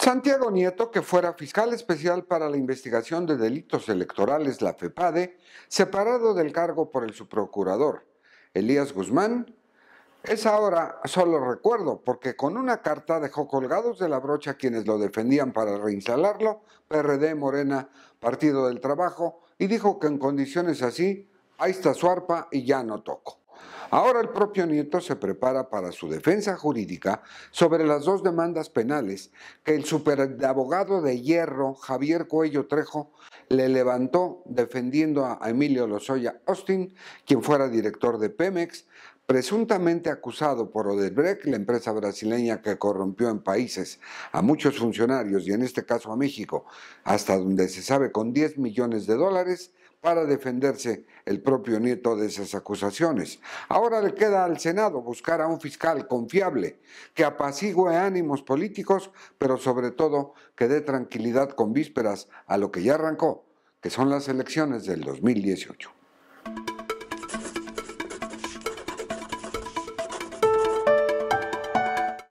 Santiago Nieto, que fuera fiscal especial para la investigación de delitos electorales, la FEPADE, separado del cargo por el subprocurador, Elías Guzmán, es ahora solo recuerdo, porque con una carta dejó colgados de la brocha quienes lo defendían para reinstalarlo, PRD, Morena, Partido del Trabajo, y dijo que en condiciones así, ahí está su arpa y ya no toco. Ahora el propio Nieto se prepara para su defensa jurídica sobre las dos demandas penales que el superabogado de hierro Javier Cuello Trejo le levantó defendiendo a Emilio Lozoya Austin, quien fuera director de Pemex, presuntamente acusado por Odebrecht, la empresa brasileña que corrompió en países a muchos funcionarios y en este caso a México, hasta donde se sabe con 10 millones de dólares, para defenderse el propio nieto de esas acusaciones. Ahora le queda al Senado buscar a un fiscal confiable que apacigüe ánimos políticos, pero sobre todo que dé tranquilidad con vísperas a lo que ya arrancó, que son las elecciones del 2018.